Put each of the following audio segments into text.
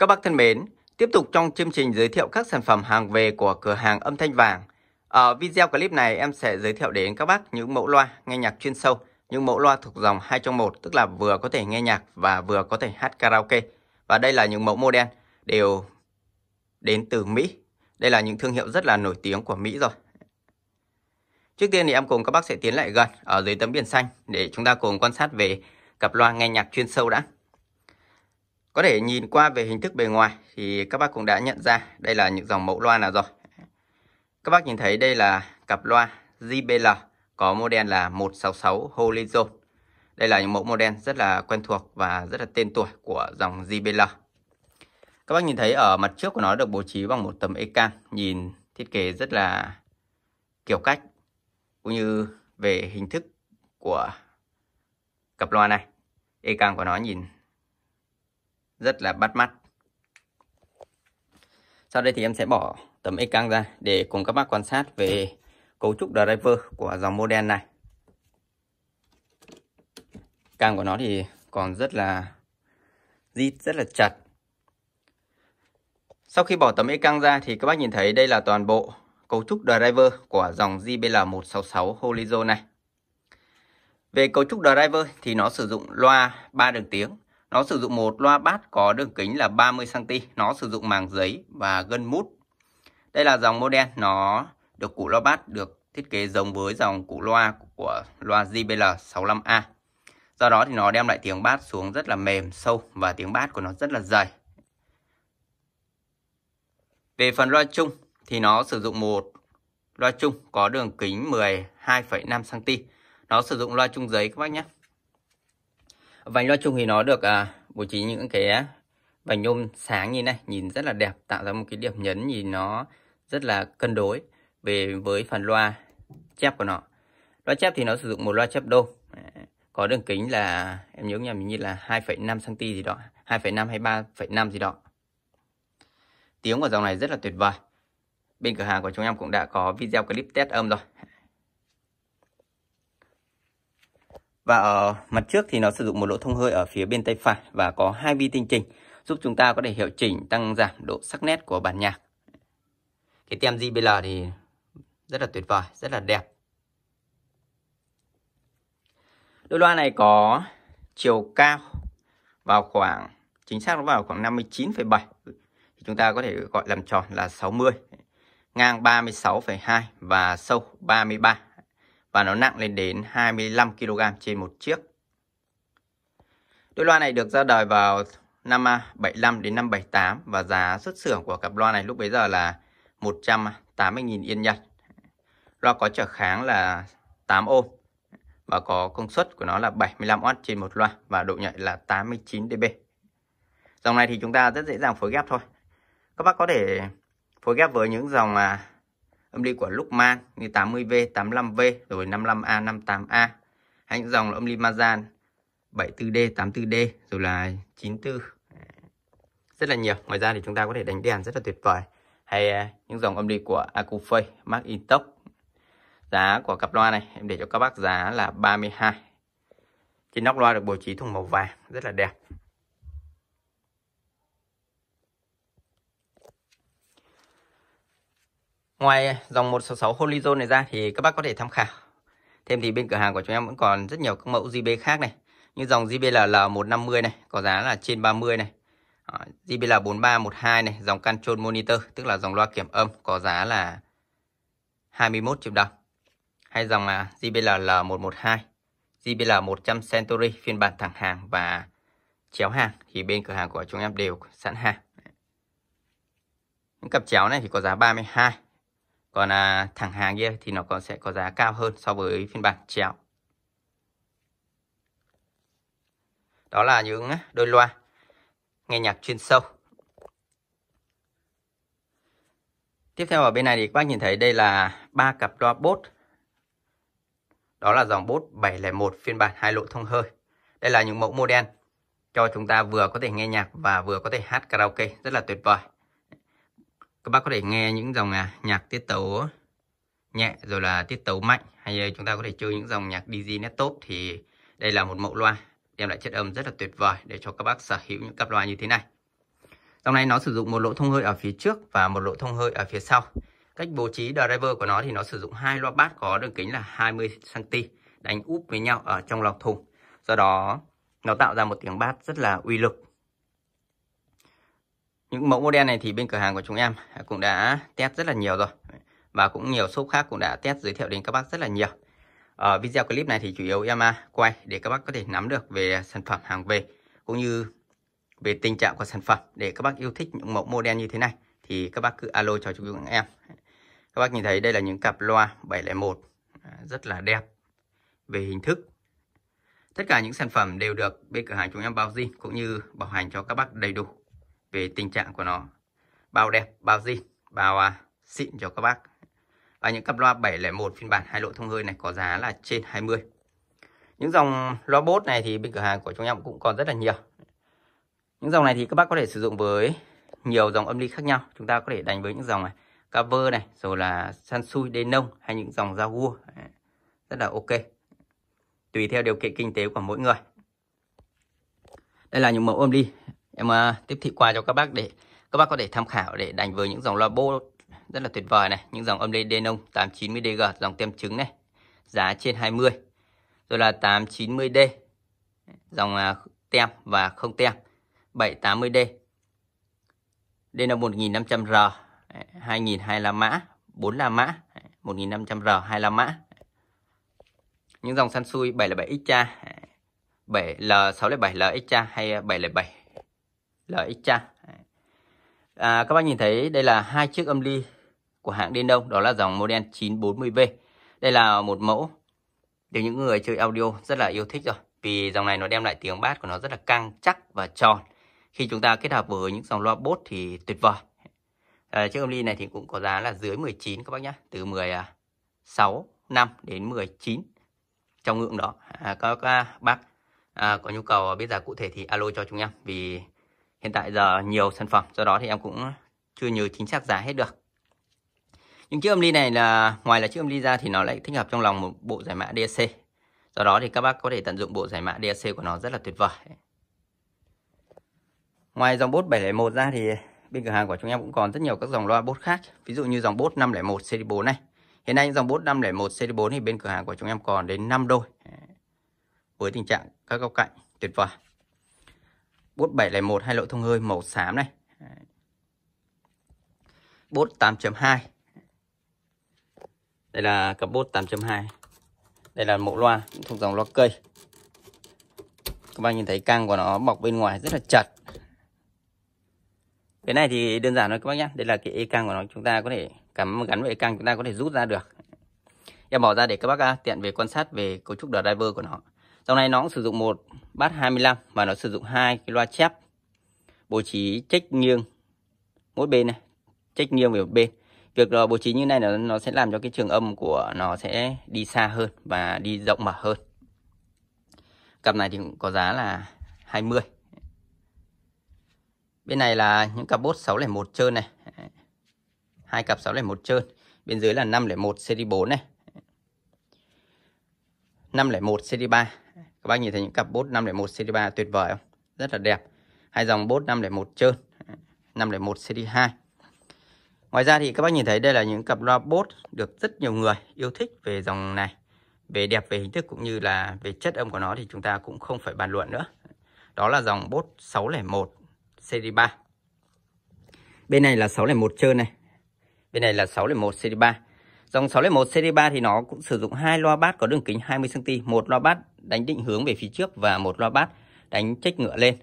Các bác thân mến, tiếp tục trong chương trình giới thiệu các sản phẩm hàng về của cửa hàng âm thanh vàng. Ở video clip này em sẽ giới thiệu đến các bác những mẫu loa nghe nhạc chuyên sâu, những mẫu loa thuộc dòng 2 trong 1 tức là vừa có thể nghe nhạc và vừa có thể hát karaoke. Và đây là những mẫu model đều đến từ Mỹ. Đây là những thương hiệu rất là nổi tiếng của Mỹ rồi. Trước tiên thì em cùng các bác sẽ tiến lại gần ở dưới tấm biển xanh để chúng ta cùng quan sát về cặp loa nghe nhạc chuyên sâu đã. Có thể nhìn qua về hình thức bề ngoài thì các bác cũng đã nhận ra đây là những dòng mẫu loa nào rồi. Các bác nhìn thấy đây là cặp loa JBL có model là 166 Horizon. Đây là những mẫu model rất là quen thuộc và rất là tên tuổi của dòng JBL. Các bác nhìn thấy ở mặt trước của nó được bố trí bằng một tấm e nhìn thiết kế rất là kiểu cách cũng như về hình thức của cặp loa này. e của nó nhìn rất là bắt mắt sau đây thì em sẽ bỏ tấm x căng ra để cùng các bác quan sát về cấu trúc driver của dòng model này Căng của nó thì còn rất là zit rất là chặt sau khi bỏ tấm e căng ra thì các bác nhìn thấy đây là toàn bộ cấu trúc driver của dòng JBL166 Holizo này. Về cấu trúc driver thì nó sử dụng loa 3 đường tiếng nó sử dụng một loa bát có đường kính là 30cm, nó sử dụng màng giấy và gân mút. Đây là dòng model, nó được củ loa bát được thiết kế giống với dòng củ loa của loa JBL 65A. Do đó thì nó đem lại tiếng bát xuống rất là mềm, sâu và tiếng bát của nó rất là dày. Về phần loa chung thì nó sử dụng một loa chung có đường kính 12,5cm. Nó sử dụng loa chung giấy các bác nhé vành loa chung thì nó được à, bố trí những cái à, vành nhôm sáng như này nhìn rất là đẹp tạo ra một cái điểm nhấn nhìn nó rất là cân đối về với phần loa chép của nó loa chép thì nó sử dụng một loa chép đô có đường kính là em nhớ nhà mình như là 2,5 cm gì đó 2,5 hay 3,5 gì đó tiếng của dòng này rất là tuyệt vời bên cửa hàng của chúng em cũng đã có video clip test âm rồi Và ở mặt trước thì nó sử dụng một lỗ thông hơi ở phía bên tay phải và có hai vi tinh chỉnh giúp chúng ta có thể hiệu chỉnh tăng giảm độ sắc nét của bản nhạc. Cái tem JBL thì rất là tuyệt vời, rất là đẹp. Đôi loa này có chiều cao vào khoảng chính xác nó vào khoảng 59,7 thì chúng ta có thể gọi làm tròn là 60 ngang 36,2 và sâu 33 và nó nặng lên đến 25 kg trên một chiếc. Đôi loa này được ra đời vào năm 75 à, đến năm 78 và giá xuất xưởng của cặp loa này lúc bấy giờ là 180.000 yên Nhật. Loa có trở kháng là 8 ohm và có công suất của nó là 75W trên một loa và độ nhạy là 89 dB. Dòng này thì chúng ta rất dễ dàng phối ghép thôi. Các bác có thể phối ghép với những dòng à, âm ly của Lukman như 80V, 85V, rồi 55A, 58A. hay những dòng là âm ly Mazan 74D, 84D, rồi là 94. Rất là nhiều. Ngoài ra thì chúng ta có thể đánh đèn rất là tuyệt vời. Hay à, những dòng âm ly của Acufei, Mark Intox. Giá của cặp loa này em để cho các bác giá là 32. Trên nóc loa được bố trí thùng màu vàng rất là đẹp. Ngoài dòng 166 Holy Zone này ra thì các bác có thể tham khảo. Thêm thì bên cửa hàng của chúng em vẫn còn rất nhiều các mẫu JB khác này. Như dòng JBL 150 này, có giá là trên 30 này. JBL ờ, 4312 này, dòng Control Monitor, tức là dòng loa kiểm âm, có giá là 21 triệu đồng. Hay dòng JBL L112, JBL 100 Century phiên bản thẳng hàng và chéo hàng thì bên cửa hàng của chúng em đều sẵn hàng. Những cặp chéo này thì có giá 32 còn à, thẳng hàng kia thì nó còn sẽ có giá cao hơn so với phiên bản treo đó là những đôi loa nghe nhạc chuyên sâu tiếp theo ở bên này thì các bác nhìn thấy đây là ba cặp loa bốt đó là dòng bốt 701 phiên bản hai lỗ thông hơi đây là những mẫu model cho chúng ta vừa có thể nghe nhạc và vừa có thể hát karaoke rất là tuyệt vời các bác có thể nghe những dòng à, nhạc tiết tấu nhẹ rồi là tiết tấu mạnh hay ờ, chúng ta có thể chơi những dòng nhạc DJ nét tốt thì đây là một mẫu loa đem lại chất âm rất là tuyệt vời để cho các bác sở hữu những cặp loa như thế này. Dòng này nó sử dụng một lỗ thông hơi ở phía trước và một lỗ thông hơi ở phía sau. Cách bố trí driver của nó thì nó sử dụng hai loa bass có đường kính là 20 cm đánh úp với nhau ở trong lọc thùng. Do đó nó tạo ra một tiếng bass rất là uy lực những mẫu model này thì bên cửa hàng của chúng em cũng đã test rất là nhiều rồi và cũng nhiều shop khác cũng đã test giới thiệu đến các bác rất là nhiều ở video clip này thì chủ yếu em à, quay để các bác có thể nắm được về sản phẩm hàng về cũng như về tình trạng của sản phẩm để các bác yêu thích những mẫu model như thế này thì các bác cứ alo cho chúng em các bác nhìn thấy đây là những cặp loa 701 à, rất là đẹp về hình thức tất cả những sản phẩm đều được bên cửa hàng chúng em bao zin cũng như bảo hành cho các bác đầy đủ về tình trạng của nó bao đẹp bao zin bao à, xịn cho các bác và những cặp loa 701 phiên bản hai lỗ thông hơi này có giá là trên 20 những dòng loa bốt này thì bên cửa hàng của chúng em cũng còn rất là nhiều những dòng này thì các bác có thể sử dụng với nhiều dòng âm ly khác nhau chúng ta có thể đánh với những dòng này cover này rồi là san sui đê nông hay những dòng Jaguar rất là ok tùy theo điều kiện kinh tế của mỗi người đây là những mẫu âm ly em uh, tiếp thị qua cho các bác để các bác có thể tham khảo để đánh với những dòng loa bô rất là tuyệt vời này những dòng âm lê Denon 890DG dòng tem trứng này giá trên 20 rồi là 890D dòng à, tem và không tem 780D Denon 1500R 2025 mã 4 là mã 1500R là mã những dòng san Sansui 707 XA 7L 607L XA hay 707 LXA. À, các bác nhìn thấy đây là hai chiếc âm ly của hãng Denon, đó là dòng model 940V. Đây là một mẫu được những người chơi audio rất là yêu thích rồi. Vì dòng này nó đem lại tiếng bass của nó rất là căng, chắc và tròn. Khi chúng ta kết hợp với những dòng loa bốt thì tuyệt vời. À, chiếc âm ly này thì cũng có giá là dưới 19 các bác nhé. Từ 16, 5 đến 19 trong ngưỡng đó. À, các, các bác à, có nhu cầu biết giá cụ thể thì alo cho chúng em. Vì hiện tại giờ nhiều sản phẩm do đó thì em cũng chưa nhớ chính xác giá hết được những chiếc âm ly này là ngoài là chiếc âm ly ra thì nó lại thích hợp trong lòng một bộ giải mã DSC do đó thì các bác có thể tận dụng bộ giải mã DSC của nó rất là tuyệt vời ngoài dòng bốt 701 ra thì bên cửa hàng của chúng em cũng còn rất nhiều các dòng loa bốt khác ví dụ như dòng bốt 501 CD4 này hiện nay dòng bốt 501 CD4 thì bên cửa hàng của chúng em còn đến 5 đôi với tình trạng các góc cạnh tuyệt vời bốt 701 hay lỗ thông hơi màu xám này bốt 8.2 đây là cặp bốt 8.2 đây là mẫu loa thuộc dòng loa cây các bạn nhìn thấy căng của nó bọc bên ngoài rất là chặt cái này thì đơn giản thôi các bác nhé đây là cái e căng của nó chúng ta có thể cắm gắn với e căng chúng ta có thể rút ra được em bỏ ra để các bác à, tiện về quan sát về cấu trúc driver của nó Dòng này nó cũng sử dụng một bát 25 và nó sử dụng hai cái loa chép. Bố trí trách nghiêng mỗi bên này, trách nghiêng về một bên. Việc bố trí như này nó nó sẽ làm cho cái trường âm của nó sẽ đi xa hơn và đi rộng mở hơn. Cặp này thì cũng có giá là 20. Bên này là những cặp bốt 601 trơn này. Hai cặp 601 trơn. Bên dưới là 501 series 4 này. 501 series 3 bác nhìn thấy những cặp bốt 501 cd 3 tuyệt vời không rất là đẹp hai dòng bốt 501 trơn 501 cd 2 Ngoài ra thì các bác nhìn thấy đây là những cặp loa bốt được rất nhiều người yêu thích về dòng này. Về đẹp, về hình thức cũng như là về chất âm của nó thì chúng ta cũng không phải bàn luận nữa. Đó là dòng bốt 601 cd 3. Bên này là 601 trơn này. Bên này là 601 cd 3. Dòng 601 cd 3 thì nó cũng sử dụng hai loa bát có đường kính 20 cm, một loa bát đánh định hướng về phía trước và một loa bát đánh trách ngựa lên.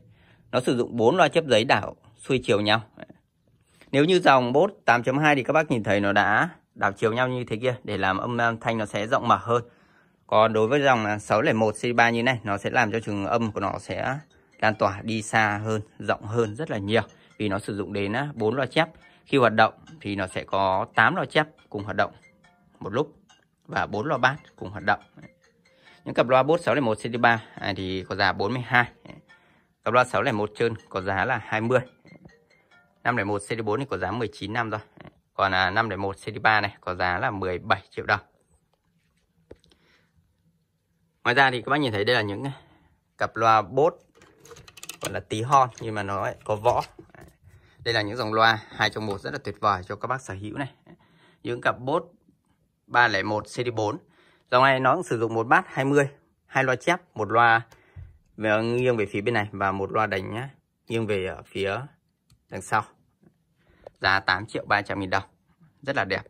Nó sử dụng 4 loa chép giấy đảo xuôi chiều nhau. Nếu như dòng bốt 8.2 thì các bác nhìn thấy nó đã đảo chiều nhau như thế kia để làm âm thanh nó sẽ rộng mở hơn. Còn đối với dòng 601 C3 như này nó sẽ làm cho trường âm của nó sẽ lan tỏa đi xa hơn, rộng hơn rất là nhiều vì nó sử dụng đến 4 à, loa chép. Khi hoạt động thì nó sẽ có 8 loa chép cùng hoạt động một lúc và 4 loa bát cùng hoạt động những cặp loa bốt 601 CD3 à, thì có giá 42 cặp loa 601 trơn có giá là 20 501 CD4 thì có giá 19 năm rồi còn à, 501 CD3 này có giá là 17 triệu đồng Ngoài ra thì các bác nhìn thấy đây là những cặp loa bốt gọi là tí hon nhưng mà nó có võ đây là những dòng loa hai trong một rất là tuyệt vời cho các bác sở hữu này những cặp bốt 301 CD4 Dòng này nó cũng sử dụng một bát 20, hai loa chép, một loa nghiêng về phía bên này và một loa đánh nhá, nghiêng về ở phía đằng sau. Giá 8 triệu 300 nghìn đồng. Rất là đẹp.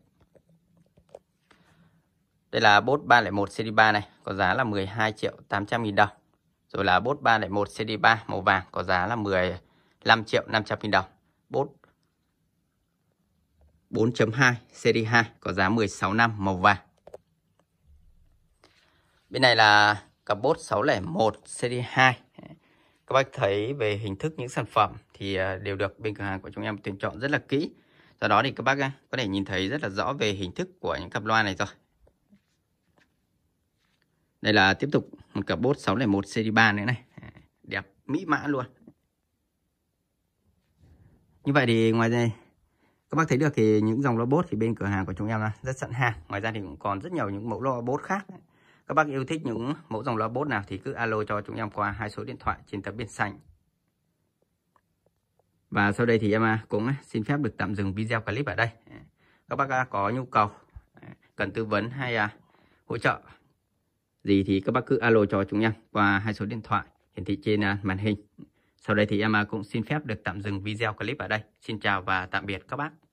Đây là bốt 301 CD3 này, có giá là 12 triệu 800 nghìn đồng. Rồi là bốt 301 CD3 màu vàng có giá là 15 triệu 500 nghìn đồng. Bốt 4.2 CD2 có giá 16 năm màu vàng. Bên này là cặp bốt 601 cd 2. Các bác thấy về hình thức những sản phẩm thì à, đều được bên cửa hàng của chúng em tuyển chọn rất là kỹ. Do đó thì các bác à, có thể nhìn thấy rất là rõ về hình thức của những cặp loa này rồi. Đây là tiếp tục một cặp bốt 601 cd 3 nữa này. Đẹp mỹ mã luôn. Như vậy thì ngoài đây các bác thấy được thì những dòng robot thì bên cửa hàng của chúng em rất sẵn hàng. Ngoài ra thì cũng còn rất nhiều những mẫu robot khác. Ấy. Các bác yêu thích những mẫu dòng loa bốt nào thì cứ alo cho chúng em qua hai số điện thoại trên tấm biển xanh. Và sau đây thì em à, cũng à, xin phép được tạm dừng video clip ở đây. Các bác à, có nhu cầu cần tư vấn hay hỗ trợ gì thì các bác cứ alo cho chúng em qua hai số điện thoại hiển thị trên màn hình. Sau đây thì em cũng xin phép được tạm dừng video clip ở đây. Xin chào và tạm biệt các bác.